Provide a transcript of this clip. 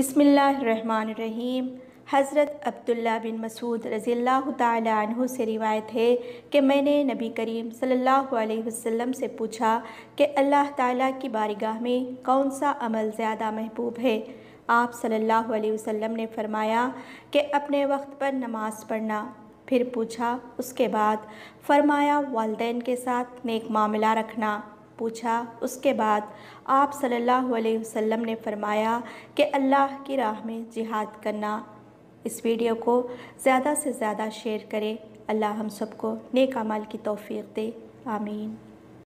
बिसमीम हज़रत अब्दुल्ला बिन मसूद रज़ील् तु से रिवायत है कि मैंने नबी करीम सल्लल्लाहु अलैहि वसल्लम से पूछा कि अल्लाह ताला की बारगाह में कौन सा अमल ज़्यादा महबूब है आप सल्लल्लाहु अलैहि वसल्लम ने फरमाया कि अपने वक्त पर नमाज़ पढ़ना फिर पूछा उसके बाद फरमाया वालदे के साथ नेक मामला रखना पूछा उसके बाद आप सल्लल्लाहु अलैहि वसल्लम ने फरमाया कि अल्लाह की राह में जिहाद करना इस वीडियो को ज़्यादा से ज़्यादा शेयर करें अल्लाह हम सबको नेक अमल की तौफीक दे आमीन